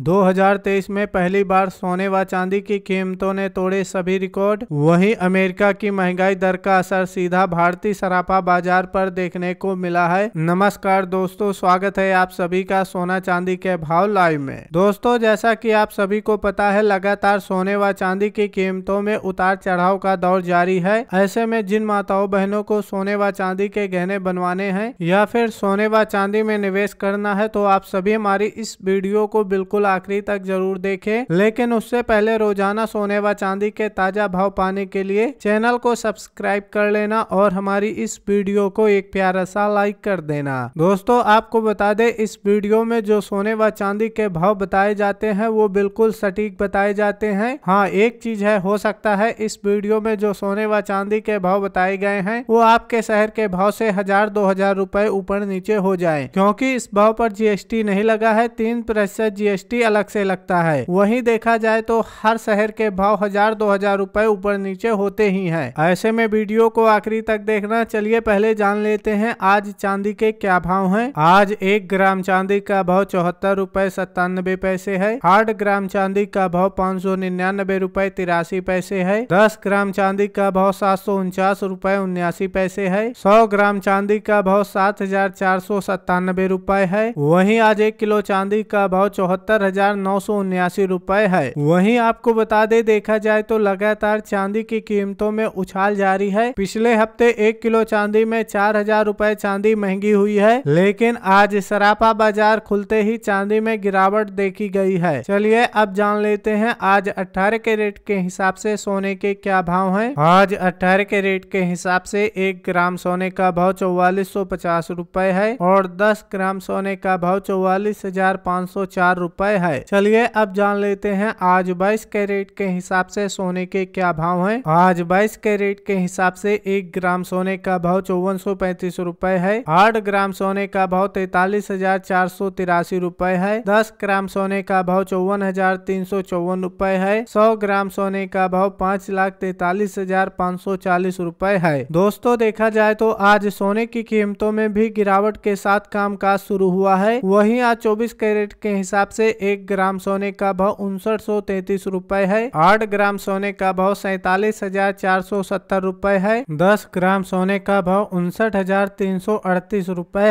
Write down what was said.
2023 में पहली बार सोने व चांदी की कीमतों ने तोड़े सभी रिकॉर्ड वहीं अमेरिका की महंगाई दर का असर सीधा भारतीय सराफा बाजार पर देखने को मिला है नमस्कार दोस्तों स्वागत है आप सभी का सोना चांदी के भाव लाइव में दोस्तों जैसा कि आप सभी को पता है लगातार सोने व चांदी की कीमतों में उतार चढ़ाव का दौर जारी है ऐसे में जिन माताओं बहनों को सोने व चांदी के गहने बनवाने हैं या फिर सोने व चांदी में निवेश करना है तो आप सभी हमारी इस वीडियो को बिल्कुल बिल्कुल आखिरी तक जरूर देखें लेकिन उससे पहले रोजाना सोने व चांदी के ताजा भाव पाने के लिए चैनल को सब्सक्राइब कर लेना और हमारी इस वीडियो को एक प्यारा सा लाइक कर देना दोस्तों आपको बता दे इस वीडियो में जो सोने व चांदी के भाव बताए जाते हैं वो बिल्कुल सटीक बताए जाते हैं हाँ एक चीज है हो सकता है इस वीडियो में जो सोने व चांदी के भाव बताए गए हैं वो आपके शहर के भाव से हजार दो हजार रूपए ऊपर नीचे हो जाए क्योंकि इस भाव पर जीएसटी नहीं लगा है तीन प्रतिशत जीएसटी जीएसटी अलग से लगता है वही देखा जाए तो हर शहर के भाव हजार दो हजार रूपए ऊपर नीचे होते ही हैं। ऐसे में वीडियो को आखिरी तक देखना चलिए पहले जान लेते हैं आज चांदी के क्या भाव हैं। आज एक ग्राम चांदी का भाव चौहत्तर रूपए सत्तानबे पैसे है आठ ग्राम चांदी का भाव पाँच सौ निन्यानबे रूपए तिरासी पैसे है दस ग्राम चांदी का भाव सात सौ उनचास रूपए उन्यासी पैसे है सौ ग्राम चांदी का भाव सात हजार चार सौ सत्तानबे रूपए है वही आज एक किलो चांदी का भाव चौहत्तर चार हजार नौ सौ उन्यासी रूपए है वहीं आपको बता दे देखा जाए तो लगातार चांदी की कीमतों में उछाल जारी है पिछले हफ्ते एक किलो चांदी में चार हजार रूपए चांदी महंगी हुई है लेकिन आज सरापा बाजार खुलते ही चांदी में गिरावट देखी गई है चलिए अब जान लेते हैं आज अठारह के रेट के हिसाब से सोने के क्या भाव हैं आज 18 के रेट के हिसाब से एक ग्राम सोने का भाव चौवालीस सौ पचास रूपए है और 10 ग्राम सोने का भाव चौवालीस हजार पाँच सौ चार रूपए तय है चलिए अब जान लेते हैं आज बाईस कैरेट के हिसाब से सोने के क्या भाव है आज बाईस कैरेट के हिसाब से एक ग्राम सोने का भाव चौवन सौ पैंतीस रूपए है आठ ग्राम सोने का भाव तैतालीस हजार चार सौ तिरासी रूपए है दस ग्राम सोने का भाव चौवन हजार तीन सौ चौवन रूपए है सौ ग्राम सोने का भाव पाँच लाख तैतालीस हजार पाँच सौ चालीस रूपए है दोस्तों देखा जाए तो आज सोने की कीमतों में भी गिरावट के साथ काज शुरू हुआ है वहीं आज 24 कैरेट के हिसाब से एक ग्राम सोने का भाव उनसठ सौ तैतीस रूपए है आठ ग्राम सोने का भाव सैतालीस हजार चार सौ सत्तर रूपए है दस ग्राम सोने का भाव उनसठ हजार तीन सौ अड़तीस रूपए